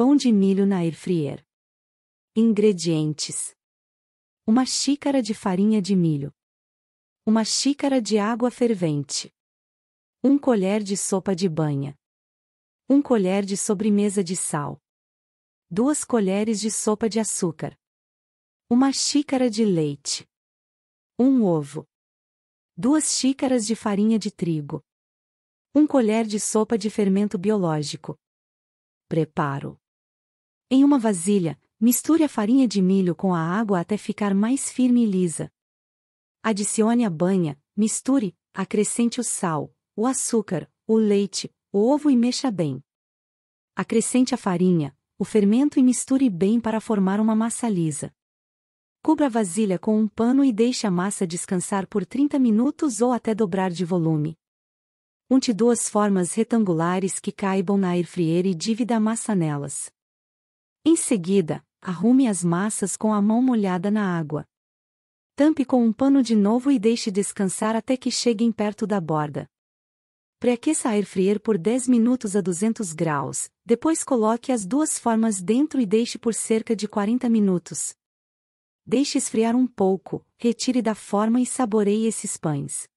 Pão de milho na air fryer. Ingredientes: Uma xícara de farinha de milho. Uma xícara de água fervente. Um colher de sopa de banha. Um colher de sobremesa de sal. Duas colheres de sopa de açúcar. Uma xícara de leite. Um ovo. Duas xícaras de farinha de trigo. Um colher de sopa de fermento biológico. Preparo. Em uma vasilha, misture a farinha de milho com a água até ficar mais firme e lisa. Adicione a banha, misture, acrescente o sal, o açúcar, o leite, o ovo e mexa bem. Acrescente a farinha, o fermento e misture bem para formar uma massa lisa. Cubra a vasilha com um pano e deixe a massa descansar por 30 minutos ou até dobrar de volume. Unte duas formas retangulares que caibam na airfryer e divida a massa nelas. Em seguida, arrume as massas com a mão molhada na água. Tampe com um pano de novo e deixe descansar até que cheguem perto da borda. Pré-aqueça a airfryer por 10 minutos a 200 graus, depois coloque as duas formas dentro e deixe por cerca de 40 minutos. Deixe esfriar um pouco, retire da forma e saboreie esses pães.